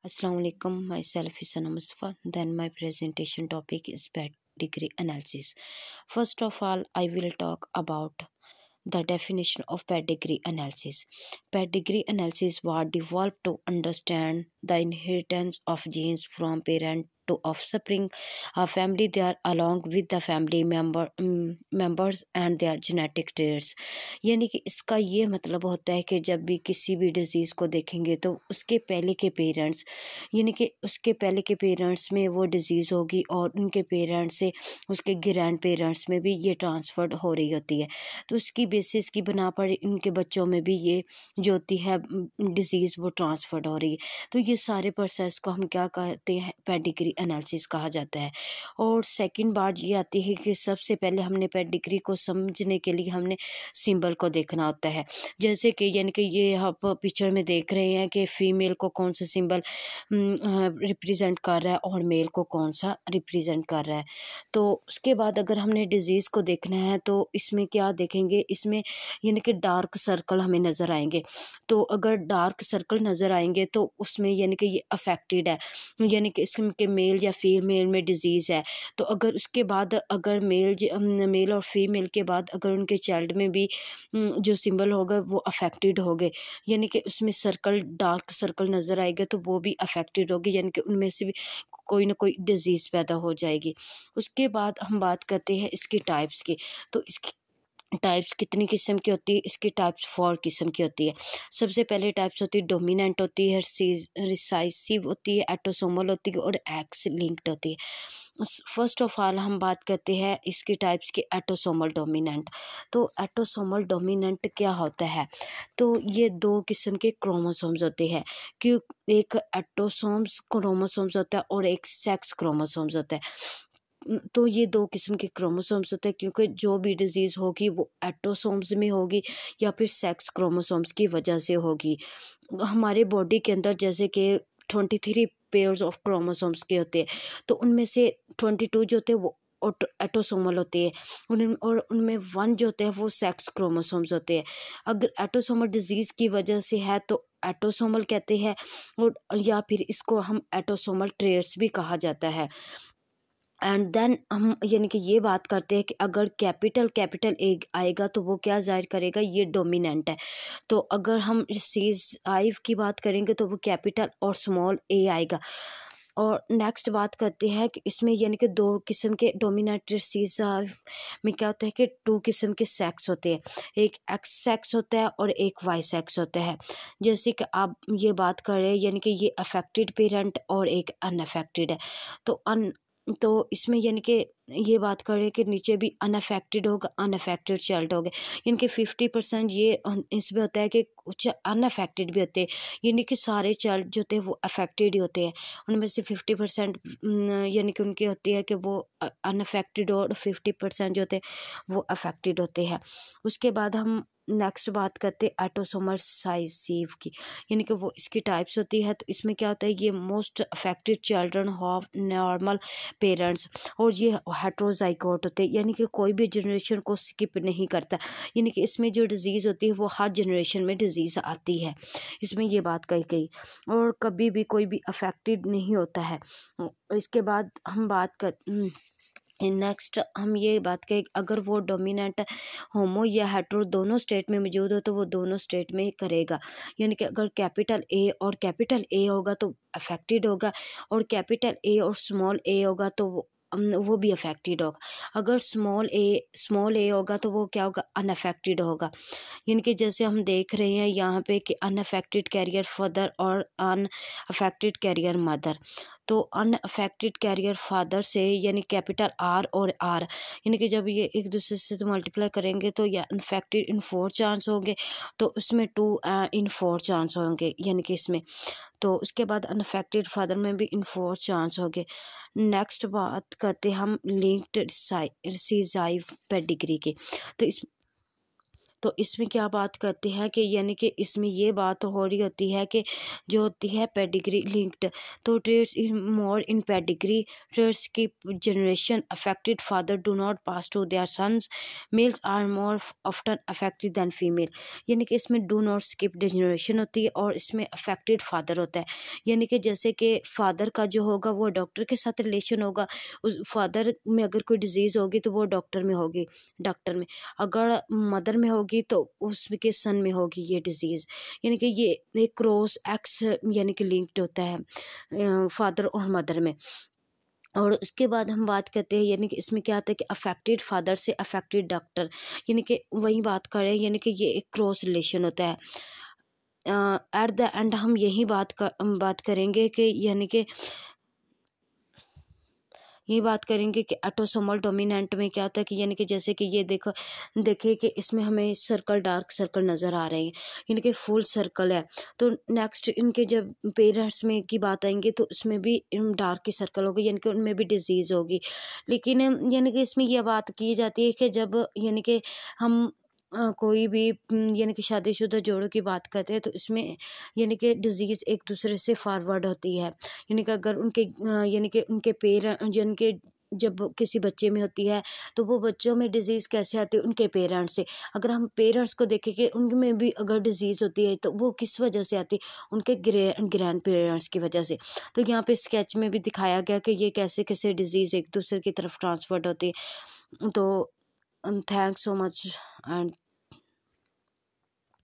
Assalamualaikum myself Hisan Mustafa then my presentation topic is bad degree analysis first of all I will talk about the definition of pedigree analysis. Pedigree analysis was developed to understand the inheritance of genes from parent to offspring a family there along with the family member mm, members and their genetic यानी कि इसका ये मतलब होता है कि जब भी किसी भी डिज़ीज़ को देखेंगे तो उसके पहले के पेरेंट्स यानी कि उसके पहले के पेरेंट्स में वो डिज़ीज़ होगी और उनके पेरेंट्स से उसके ग्रैंड पेरेंट्स में भी ये ट्रांसफर्ड हो रही होती है तो उसकी बेसिस की बना पर इनके बच्चों में भी ये जो होती है डिज़ीज़ mm, वो ट्रांसफर्ड हो रही है तो ये सारे प्रोसेस को हम क्या कहते हैं पेडिग्री एनालिसिस कहा जाता है और सेकंड बात ये आती है कि सबसे पहले हमने पेडिग्री को समझने के लिए हमने सिंबल को देखना होता है जैसे कि यानी कि ये आप पिक्चर में देख रहे हैं कि फीमेल को कौन सा सिंबल रिप्रेजेंट हम्म, कर रहा है और मेल को कौन सा रिप्रेजेंट कर रहा है तो उसके बाद अगर हमने डिजीज़ को देखना है तो इसमें क्या देखेंगे इसमें यानी कि डार्क सर्कल हमें नज़र आएंगे तो अगर डार्क सर्कल नज़र आएंगे तो उसमें यानी कि ये अफेक्टेड है यानी कि इसमें के मेल मेल या फीमेल में डिज़ीज़ है तो अगर उसके बाद अगर मेल मेल और फीमेल के बाद अगर उनके चाइल्ड में भी जो सिंबल होगा वो अफेक्टेड हो गए यानी कि उसमें सर्कल डार्क सर्कल नज़र आएगा तो वो भी अफेक्टेड होगी यानी कि उनमें से भी कोई ना कोई डिज़ीज़ पैदा हो जाएगी उसके बाद हम बात करते हैं इसके टाइप्स की तो इसकी टाइप्स कितनी किस्म की होती है इसकी टाइप्स फोर किस्म की होती है सबसे पहले टाइप्स होती है डोमिनेंट होती है रिसाइसिव होती है एटोसोमल होती है और एक्स लिंक्ड होती है फर्स्ट ऑफ ऑल हम बात करते हैं इसकी टाइप्स की एटोसोमल डोमिनेंट तो एटोसोमल डोमिनेंट क्या होता है तो ये दो किस्म के क्रोमोसोम्स होते हैं क्यों एक एटोसोम्स क्रोमोसोम्स होता है और एक सेक्स क्रोमोसोम्स होता है तो ये दो किस्म के क्रोमोसोम्स होते हैं क्योंकि जो भी डिज़ीज़ होगी वो एटोसोम्स में होगी या फिर सेक्स क्रोमोसोम्स की वजह से होगी हमारे बॉडी के अंदर जैसे कि twenty three pairs of chromosomes के होते हैं तो उनमें से ट्वेंटी टू जो होते हैं वो एटोसोमल होते हैं उन और उनमें वन जो होते हैं वो सेक्स क्रोमोसोम्स होते हैं अगर एटोसोमल डिजीज़ की वजह से है तो एटोसोमल कहते हैं और या फिर इसको हम एटोसोमल ट्रेयर्स भी कहा जाता है एंड देन हम यानी कि ये बात करते हैं कि अगर कैपिटल कैपिटल ए आएगा तो वो क्या जाहिर करेगा ये डोमिनेंट है तो अगर हम सीज आइव की बात करेंगे तो वो कैपिटल और स्मॉल ए आएगा और नेक्स्ट बात करते हैं कि इसमें यानी कि दो किस्म के डोमिनेट सीज में क्या होता है कि टू किस्म के सेक्स होते हैं एक एक्स सेक्स होता है और एक वाई सेक्स होता है जैसे कि आप ये बात करें यानी कि ये अफेक्टेड पेरेंट और एक अनअफेक्टेड है तो अन तो इसमें यानी कि ये बात करें कि नीचे भी अनअफेक्टेड होगा अनफेक्टेड चाइल्ड हो गए यानी कि फिफ्टी परसेंट ये इसमें होता है कि कुछ अनफेक्टेड भी होते हैं यानी कि सारे चाइल्ड जो होते हैं वो अफेक्टेड ही होते हैं उनमें से फिफ्टी परसेंट यानी कि उनकी होती है कि वो अनफेक्टेड और फिफ्टी परसेंट जो होते वो अफेक्टेड होते हैं उसके बाद हम नेक्स्ट बात करते हैं एटोसोमल साइज सीव की यानी कि वो इसकी टाइप्स होती है तो इसमें क्या होता है ये most affected children half normal parents और ये हेट्रोजाइकोट होते हैं यानी कि कोई भी जनरेशन को स्किप नहीं करता यानी कि इसमें जो डिज़ीज़ होती है वो हर जनरेशन में डिज़ीज़ आती है इसमें ये बात कही गई और कभी भी कोई भी अफेक्टेड नहीं होता है इसके बाद हम बात कर नेक्स्ट हम्म, हम ये बात करें अगर वो डोमिनेंट होमो या हेट्रो दोनों स्टेट में मौजूद हो तो वो दोनों स्टेट में करेगा यानी कि अगर कैपिटल ए और कैपिटल ए होगा तो अफेक्टेड होगा और कैपिटल ए और स्मॉल ए होगा तो वो वो भी अफेक्टेड होगा अगर स्मॉल ए स्मॉल ए होगा तो वो क्या होगा अनअफेक्टेड होगा यानी कि जैसे हम देख रहे हैं यहाँ पे कि अनअफेक्टेड कैरियर फादर और अनअफेक्टेड कैरियर मदर तो अनअफेक्टेड कैरियर फादर से यानी कैपिटल आर और आर यानी कि जब ये एक दूसरे से तो मल्टीप्लाई करेंगे तो या अनफेक्टेड इन फोर चांस होंगे तो उसमें टू इन फोर चांस होंगे यानी कि इसमें तो उसके बाद अनफेक्टेड फादर में भी इन फोर चांस होंगे नेक्स्ट बात करते हम लिंक्ड रिसाइव पेडिग्री की तो इस तो इसमें क्या बात करती है कि यानी कि इसमें ये बात हो रही होती है कि जो होती है पेडिग्री लिंक्ड तो traits in more in pedigree traits की generation affected father do not pass to their sons males are more often affected than female यानी कि इसमें डू नॉट स्किप जनरेशन होती है और इसमें अफेक्टेड फादर होता है यानी कि जैसे कि फादर का जो होगा वो डॉक्टर के साथ रिलेशन होगा उस फादर में अगर कोई डिजीज़ होगी तो वो डॉक्टर में होगी डॉक्टर में अगर मदर में होगी होगी तो उसके सन में होगी ये डिज़ीज़ यानी कि ये एक क्रॉस एक्स यानी कि लिंक्ड होता है फादर और मदर में और उसके बाद हम बात करते हैं यानी कि इसमें क्या आता है कि अफेक्टेड फादर से अफेक्टेड डॉक्टर यानी कि वही बात करें यानी कि ये एक क्रॉस रिलेशन होता है एट द एंड हम यही बात कर, बात करेंगे कि यानी कि ये बात करेंगे कि ऑटोसोमल डोमिनेंट में क्या होता है कि यानी कि जैसे कि ये देखो देखिए कि इसमें हमें सर्कल डार्क सर्कल नज़र आ रहे हैं यानी कि फुल सर्कल है तो नेक्स्ट इनके जब पेरेंट्स में की बात आएंगी तो उसमें भी डार्क की सर्कल होगी यानी कि उनमें भी डिजीज़ होगी लेकिन यानी कि इसमें यह बात की जाती है कि जब यानी कि हम कोई भी यानी कि शादीशुदा जोड़ों की बात करते हैं तो इसमें यानी कि डिजीज़ एक दूसरे से फारवर्ड होती है यानी कि अगर उनके यानी कि उनके पेर जिनके जब किसी बच्चे में होती है तो वो बच्चों में डिजीज़ कैसे आती है उनके पेरेंट्स से अगर हम पेरेंट्स को देखें कि उनमें भी अगर डिजीज़ होती है तो वो किस वजह से आती है उनके ग्रैंड पेरेंट्स की वजह से तो यहाँ पे स्केच में भी दिखाया गया कि ये कैसे कैसे डिजीज़ एक दूसरे की तरफ ट्रांसफर्ड होती है तो and thanks so much and